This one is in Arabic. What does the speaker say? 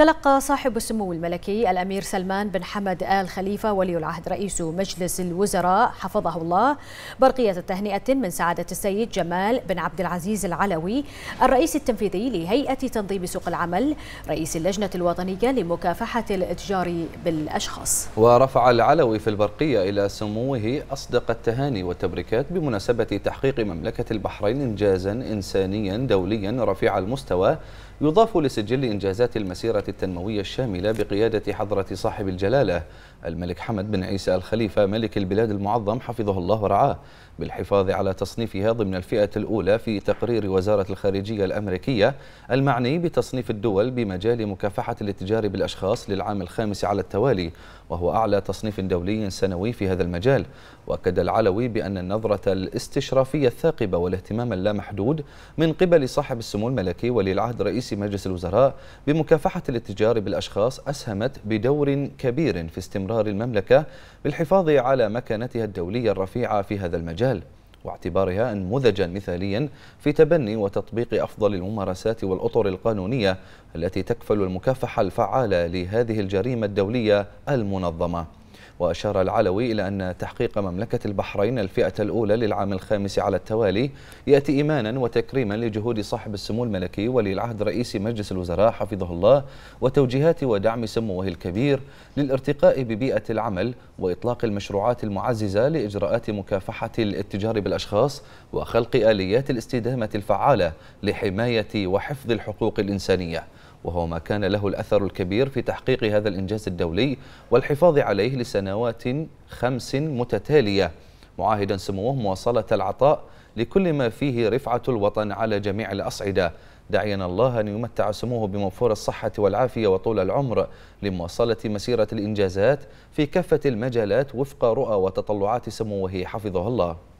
تلقى صاحب السمو الملكي الأمير سلمان بن حمد آل خليفة ولي العهد رئيس مجلس الوزراء حفظه الله برقية تهنئة من سعادة السيد جمال بن عبد العزيز العلوي الرئيس التنفيذي لهيئة تنظيم سوق العمل رئيس اللجنة الوطنية لمكافحة الإتجار بالأشخاص ورفع العلوي في البرقية إلى سموه أصدق التهاني والتبريكات بمناسبة تحقيق مملكة البحرين إنجازا إنسانيا دوليا رفيع المستوى يضاف لسجل إنجازات المسيرة التنموية الشاملة بقيادة حضرة صاحب الجلالة الملك حمد بن عيسى الخليفة ملك البلاد المعظم حفظه الله ورعاه بالحفاظ على تصنيفها ضمن الفئة الأولى في تقرير وزارة الخارجية الأمريكية المعني بتصنيف الدول بمجال مكافحة الاتجار بالأشخاص للعام الخامس على التوالي وهو أعلى تصنيف دولي سنوي في هذا المجال وأكد العلوي بأن النظرة الاستشرافية الثاقبة والاهتمام اللامحدود من قبل صاحب السمو الملكي ولي العهد رئيس رئيس مجلس الوزراء بمكافحة الاتجار بالأشخاص أسهمت بدور كبير في استمرار المملكة بالحفاظ على مكانتها الدولية الرفيعة في هذا المجال واعتبارها نموذجا مثاليا في تبني وتطبيق أفضل الممارسات والأطر القانونية التي تكفل المكافحة الفعالة لهذه الجريمة الدولية المنظمة وأشار العلوي إلى أن تحقيق مملكة البحرين الفئة الأولى للعام الخامس على التوالي يأتي إيمانا وتكريما لجهود صاحب السمو الملكي ولي العهد رئيس مجلس الوزراء حفظه الله وتوجيهات ودعم سموه الكبير للارتقاء ببيئة العمل وإطلاق المشروعات المعززة لإجراءات مكافحة الاتجار بالأشخاص وخلق آليات الاستدامة الفعالة لحماية وحفظ الحقوق الإنسانية وهو ما كان له الأثر الكبير في تحقيق هذا الإنجاز الدولي والحفاظ عليه لسنوات سنوات خمس متتالية معاهدا سموه مواصلة العطاء لكل ما فيه رفعة الوطن على جميع الأصعدة دعينا الله أن يمتع سموه بموفور الصحة والعافية وطول العمر لمواصلة مسيرة الإنجازات في كافة المجالات وفق رؤى وتطلعات سموه حفظه الله